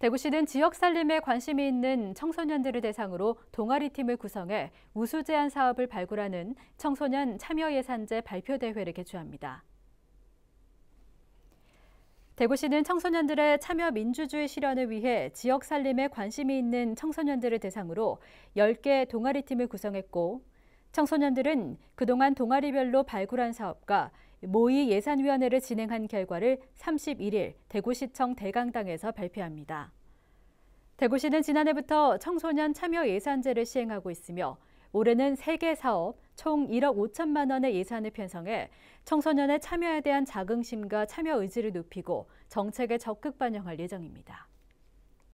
대구시는 지역 살림에 관심이 있는 청소년들을 대상으로 동아리팀을 구성해 우수 제안 사업을 발굴하는 청소년 참여 예산제 발표 대회를 개최합니다. 대구시는 청소년들의 참여 민주주의 실현을 위해 지역 살림에 관심이 있는 청소년들을 대상으로 10개 동아리팀을 구성했고 청소년들은 그동안 동아리별로 발굴한 사업과 모의 예산위원회를 진행한 결과를 31일 대구시청 대강당에서 발표합니다. 대구시는 지난해부터 청소년 참여 예산제를 시행하고 있으며 올해는 3개 사업 총 1억 5천만 원의 예산을 편성해 청소년의 참여에 대한 자긍심과 참여 의지를 높이고 정책에 적극 반영할 예정입니다.